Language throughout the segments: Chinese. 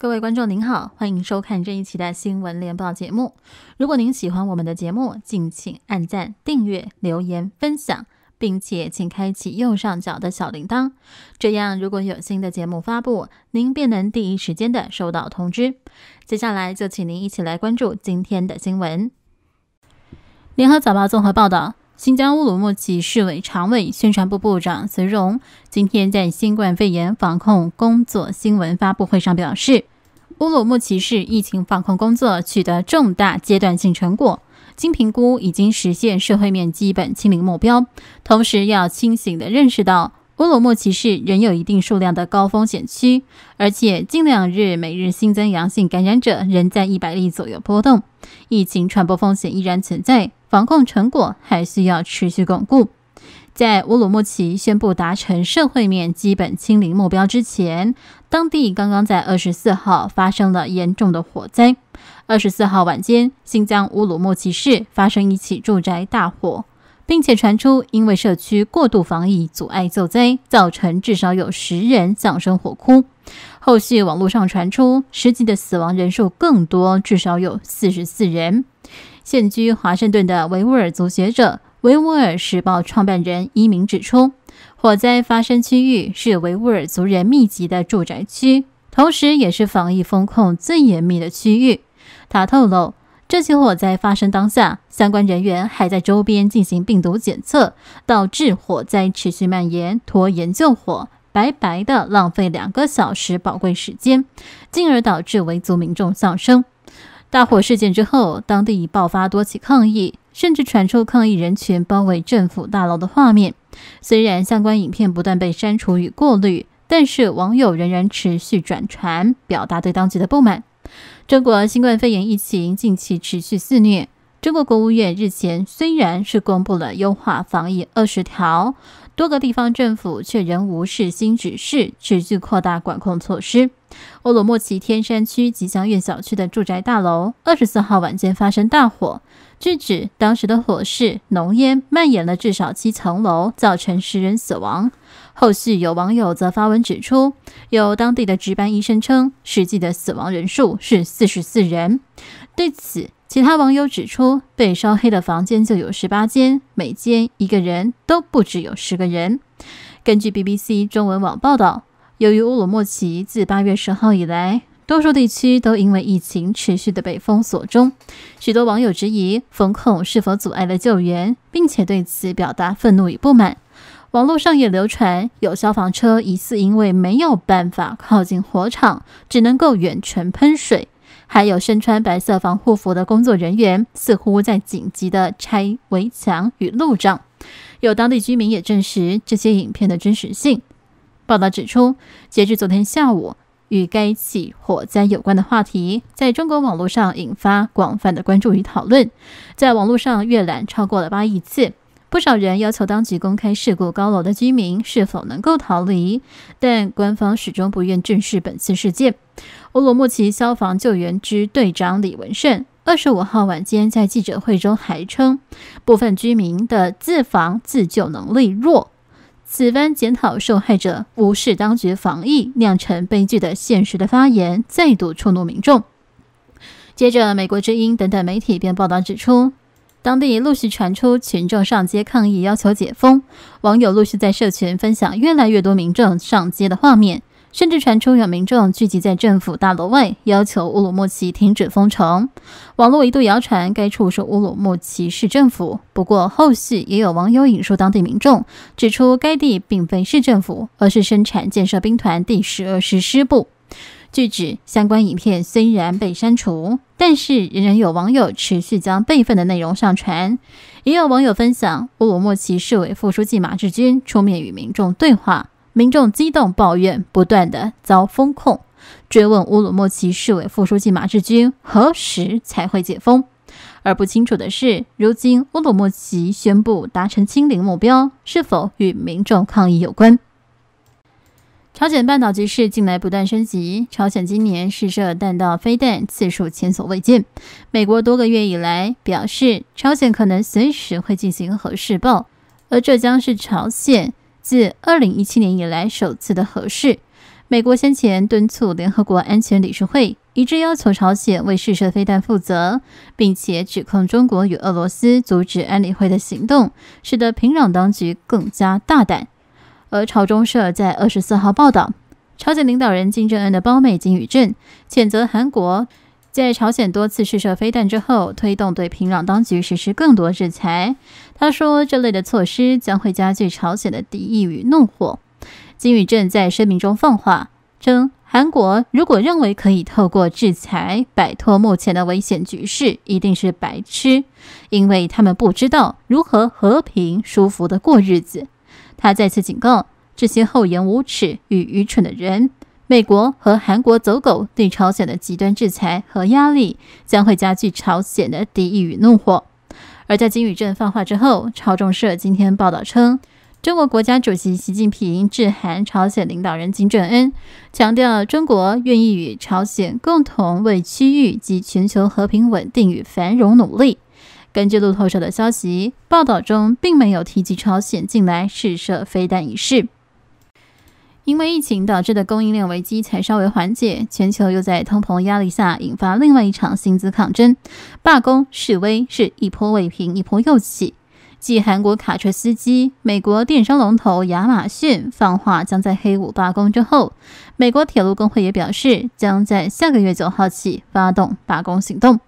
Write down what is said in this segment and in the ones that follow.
各位观众您好，欢迎收看这一期的新闻联播节目。如果您喜欢我们的节目，敬请按赞、订阅、留言、分享，并且请开启右上角的小铃铛，这样如果有新的节目发布，您便能第一时间的收到通知。接下来就请您一起来关注今天的新闻。联合早报综合报道。新疆乌鲁木齐市委常委、宣传部部长隋荣今天在新冠肺炎防控工作新闻发布会上表示，乌鲁木齐市疫情防控工作取得重大阶段性成果，经评估已经实现社会面基本清零目标。同时，要清醒地认识到，乌鲁木齐市仍有一定数量的高风险区，而且近两日每日新增阳性感染者仍在一百例左右波动，疫情传播风险依然存在。防控成果还需要持续巩固。在乌鲁木齐宣布达成社会面基本清零目标之前，当地刚刚在二十四号发生了严重的火灾。二十四号晚间，新疆乌鲁木齐市发生一起住宅大火，并且传出因为社区过度防疫阻碍救灾，造成至少有十人葬身火窟。后续网络上传出实际的死亡人数更多，至少有四十四人。现居华盛顿的维吾尔族学者、维吾尔时报创办人伊明指出，火灾发生区域是维吾尔族人密集的住宅区，同时也是防疫风控最严密的区域。他透露，这起火灾发生当下，相关人员还在周边进行病毒检测，导致火灾持续蔓延、拖延救火，白白的浪费两个小时宝贵时间，进而导致维族民众丧生。大火事件之后，当地已爆发多起抗议，甚至传出抗议人群包围政府大楼的画面。虽然相关影片不断被删除与过滤，但是网友仍然持续转传，表达对当局的不满。中国新冠肺炎疫情近期持续肆虐，中国国务院日前虽然是公布了优化防疫二十条，多个地方政府却仍无视新指示，持续扩大管控措施。乌鲁木齐天山区吉祥苑小区的住宅大楼，二十四号晚间发生大火。据指，当时的火势浓烟蔓延了至少七层楼，造成十人死亡。后续有网友则发文指出，有当地的值班医生称，实际的死亡人数是四十四人。对此，其他网友指出，被烧黑的房间就有十八间，每间一个人都不只有十个人。根据 BBC 中文网报道。由于乌鲁木齐自八月十号以来，多数地区都因为疫情持续的被封锁中，许多网友质疑封控是否阻碍了救援，并且对此表达愤怒与不满。网络上也流传有消防车疑似因为没有办法靠近火场，只能够远程喷水，还有身穿白色防护服的工作人员似乎在紧急的拆围墙与路障。有当地居民也证实这些影片的真实性。报道指出，截至昨天下午，与该起火灾有关的话题在中国网络上引发广泛的关注与讨论，在网络上阅览超过了八亿次。不少人要求当局公开事故高楼的居民是否能够逃离，但官方始终不愿正视本次事件。乌鲁木齐消防救援支队长李文胜二十五号晚间在记者会中还称，部分居民的自防自救能力弱。此番检讨受害者无视当局防疫酿成悲剧的现实的发言，再度触怒民众。接着，《美国之音》等等媒体便报道指出，当地陆续传出群众上街抗议要求解封，网友陆续在社群分享越来越多民众上街的画面。甚至传出有民众聚集在政府大楼外，要求乌鲁木齐停止封城。网络一度谣传该处是乌鲁木齐市政府，不过后续也有网友引述当地民众指出，该地并非市政府，而是生产建设兵团第十二师师部。据指，相关影片虽然被删除，但是仍然有网友持续将备份的内容上传。也有网友分享乌鲁木齐市委副书记马志军出面与民众对话。民众激动抱怨，不断的遭封控，追问乌鲁木齐市委副书记马志军何时才会解封。而不清楚的是，如今乌鲁木齐宣布达成清零目标，是否与民众抗议有关？朝鲜半岛局势近来不断升级，朝鲜今年试射弹道飞弹次数前所未见，美国多个月以来表示，朝鲜可能随时会进行核试爆，而这将是朝鲜。自二零一七年以来首次的核试，美国先前敦促联合国安全理事会一致要求朝鲜为试射飞弹负责，并且指控中国与俄罗斯阻止安理会的行动，使得平壤当局更加大胆。而朝中社在二十四号报道，朝鲜领导人金正恩的胞妹金宇镇谴责韩国。在朝鲜多次试射飞弹之后，推动对平壤当局实施更多制裁。他说，这类的措施将会加剧朝鲜的敌意与怒火。金宇镇在声明中放话称，韩国如果认为可以透过制裁摆脱目前的危险局势，一定是白痴，因为他们不知道如何和平舒服的过日子。他再次警告这些厚颜无耻与愚蠢的人。美国和韩国走狗对朝鲜的极端制裁和压力将会加剧朝鲜的敌意与怒火。而在金宇镇放话之后，朝中社今天报道称，中国国家主席习近平致函朝鲜领导人金正恩，强调中国愿意与朝鲜共同为区域及全球和平稳定与繁荣努力。根据路透社的消息，报道中并没有提及朝鲜近来试射飞弹一事。因为疫情导致的供应链危机才稍微缓解，全球又在通膨压力下引发另外一场薪资抗争、罢工、示威，是一波未平，一波又起。继韩国卡车司机、美国电商龙头亚马逊放话将在黑五罢工之后，美国铁路工会也表示将在下个月九号起发动罢工行动。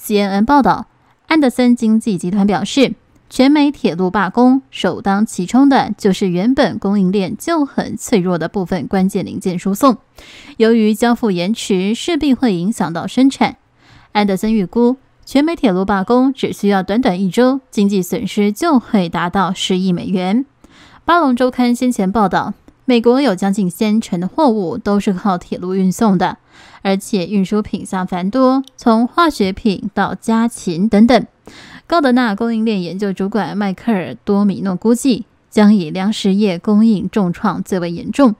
CNN 报道，安德森经济集团表示。全美铁路罢工，首当其冲的就是原本供应链就很脆弱的部分关键零件输送。由于交付延迟，势必会影响到生产。安德森预估，全美铁路罢工只需要短短一周，经济损失就会达到十亿美元。《巴龙周刊》先前报道，美国有将近三成的货物都是靠铁路运送的，而且运输品项繁多，从化学品到家禽等等。高德纳供应链研究主管迈克尔多米诺估计，将以粮食业供应重创最为严重，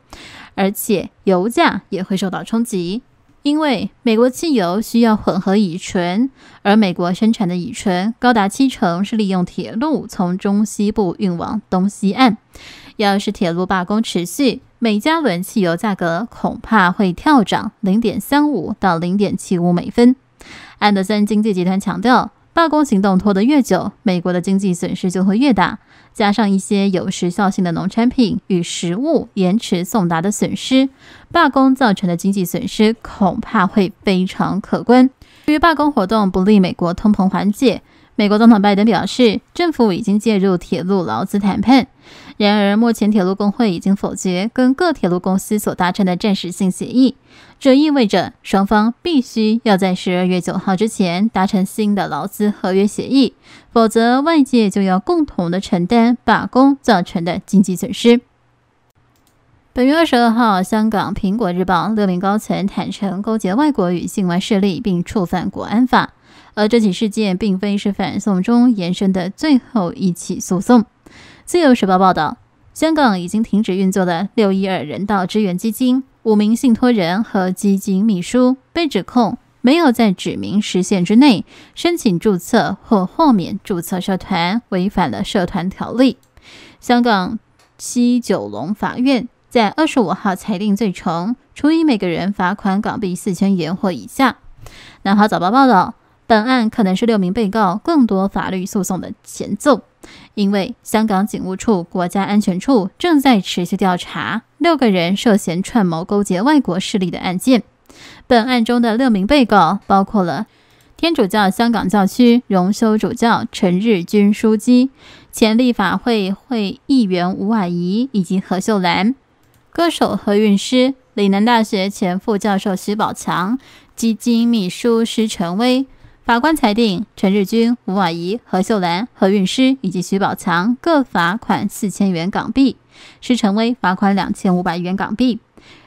而且油价也会受到冲击，因为美国汽油需要混合乙醇，而美国生产的乙醇高达七成是利用铁路从中西部运往东西岸。要是铁路罢工持续，每加仑汽油价格恐怕会跳涨零点三五到零点七五美分。安德森经济集团强调。罢工行动拖得越久，美国的经济损失就会越大。加上一些有时效性的农产品与食物延迟送达的损失，罢工造成的经济损失恐怕会非常可观。对于罢工活动不利美国通膨缓解，美国总统拜登表示，政府已经介入铁路劳资谈判。然而，目前铁路工会已经否决跟各铁路公司所达成的暂时性协议，这意味着双方必须要在十二月九号之前达成新的劳资合约协议，否则外界就要共同的承担罢工造成的经济损失。本月二十二号，香港《苹果日报》六名高层坦诚勾结外国与境外势力，并触犯国安法，而这起事件并非是反送中延伸的最后一起诉讼。自由时报报道，香港已经停止运作的六一二人道支援基金五名信托人和基金秘书被指控没有在指明时限之内申请注册或豁免注册社团，违反了社团条例。香港西九龙法院在二十五号裁定罪成，处以每个人罚款港币四千元或以下。南华早报报道，本案可能是六名被告更多法律诉讼的前奏。因为香港警务处国家安全处正在持续调查六个人涉嫌串谋勾结外国势力的案件。本案中的六名被告包括了天主教香港教区荣休主教陈日君书记、前立法会会议员吴霭仪以及何秀兰、歌手何韵诗、岭南大学前副教授徐宝强、基金秘书施陈威。法官裁定陈日军、吴婉仪、何秀兰、何韵诗以及徐宝强各罚款四千元港币，施陈威罚款两千五百元港币。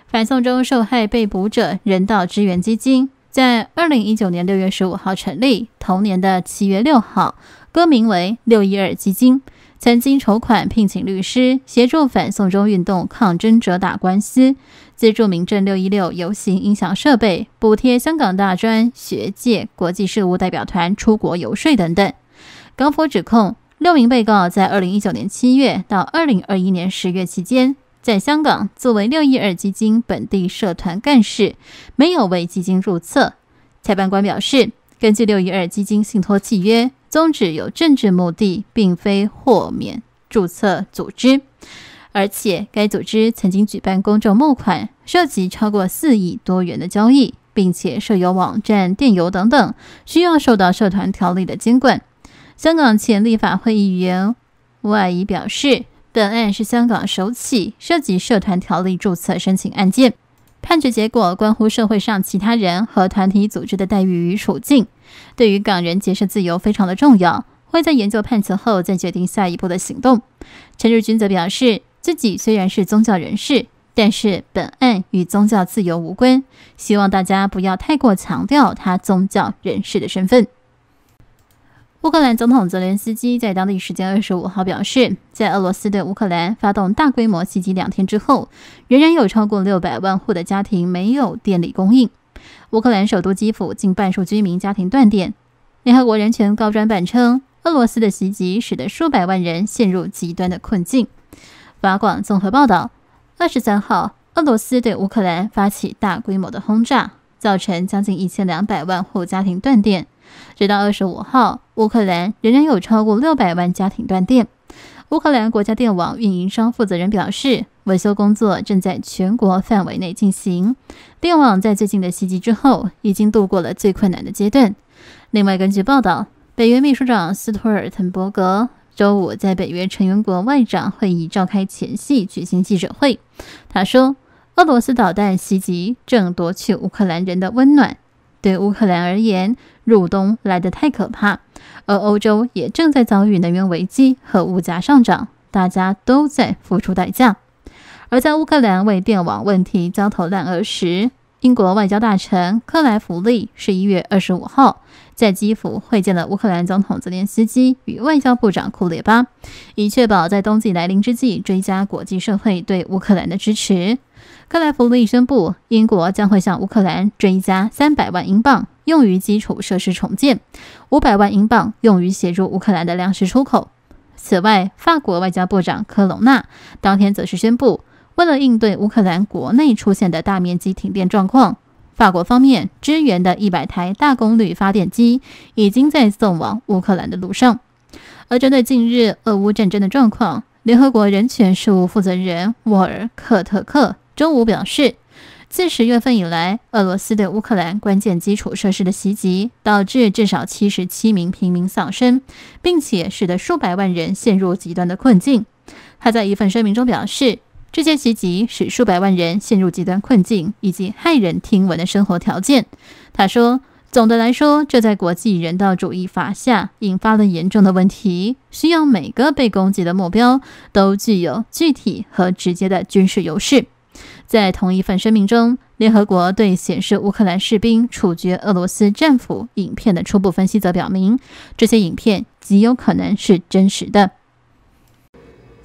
反送中受害被捕者人道支援基金在二零一九年六月十五号成立，同年的七月六号更名为“六一二基金”。曾经筹款聘请律师协助反送中运动抗争者打官司，资助民政六一六游行音响设备，补贴香港大专学界国际事务代表团出国游说等等。港府指控六名被告在二零一九年七月到二零二一年十月期间，在香港作为六一二基金本地社团干事，没有为基金注册。裁判官表示，根据六一二基金信托契约。宗旨有政治目的，并非豁免注册组织，而且该组织曾经举办公众募款，涉及超过四亿多元的交易，并且设有网站、电邮等等，需要受到社团条例的监管。香港前立法会议员吴霭仪表示，本案是香港首起涉及社团条例注册申请案件。判决结果关乎社会上其他人和团体组织的待遇与处境，对于港人结社自由非常的重要。会在研究判词后再决定下一步的行动。陈日君则表示，自己虽然是宗教人士，但是本案与宗教自由无关，希望大家不要太过强调他宗教人士的身份。乌克兰总统泽连斯基在当地时间二十五号表示，在俄罗斯对乌克兰发动大规模袭击两天之后，仍然有超过六百万户的家庭没有电力供应。乌克兰首都基辅近半数居民家庭断电。联合国人权高专办称，俄罗斯的袭击使得数百万人陷入极端的困境。法广综合报道，二十三号，俄罗斯对乌克兰发起大规模的轰炸，造成将近一千两百万户家庭断电。直到二十五号，乌克兰仍然有超过六百万家庭断电。乌克兰国家电网运营商负责人表示，维修工作正在全国范围内进行。电网在最近的袭击之后，已经度过了最困难的阶段。另外，根据报道，北约秘书长斯托尔滕伯格周五在北约成员国外长会议召开前夕举行记者会，他说：“俄罗斯导弹袭击正夺取乌克兰人的温暖。”对乌克兰而言，入冬来得太可怕，而欧洲也正在遭遇能源危机和物价上涨，大家都在付出代价。而在乌克兰为电网问题焦头烂额时，英国外交大臣克莱弗利十一月二十五号。在基辅会见了乌克兰总统泽连斯基与外交部长库列巴，以确保在冬季来临之际追加国际社会对乌克兰的支持。克莱弗利宣布，英国将会向乌克兰追加三百万英镑用于基础设施重建，五百万英镑用于协助乌克兰的粮食出口。此外，法国外交部长科隆纳当天则是宣布，为了应对乌克兰国内出现的大面积停电状况。法国方面支援的一百台大功率发电机已经在送往乌克兰的路上。而针对近日俄乌战争的状况，联合国人权事务负责人沃尔克特克周五表示，自十月份以来，俄罗斯对乌克兰关键基础设施的袭击导致至少七十七名平民丧生，并且使得数百万人陷入极端的困境。他在一份声明中表示。这些袭击使数百万人陷入极端困境以及骇人听闻的生活条件。他说：“总的来说，这在国际人道主义法下引发了严重的问题，需要每个被攻击的目标都具有具体和直接的军事优势。”在同一份声明中，联合国对显示乌克兰士兵处决俄罗斯战俘影片的初步分析则表明，这些影片极有可能是真实的。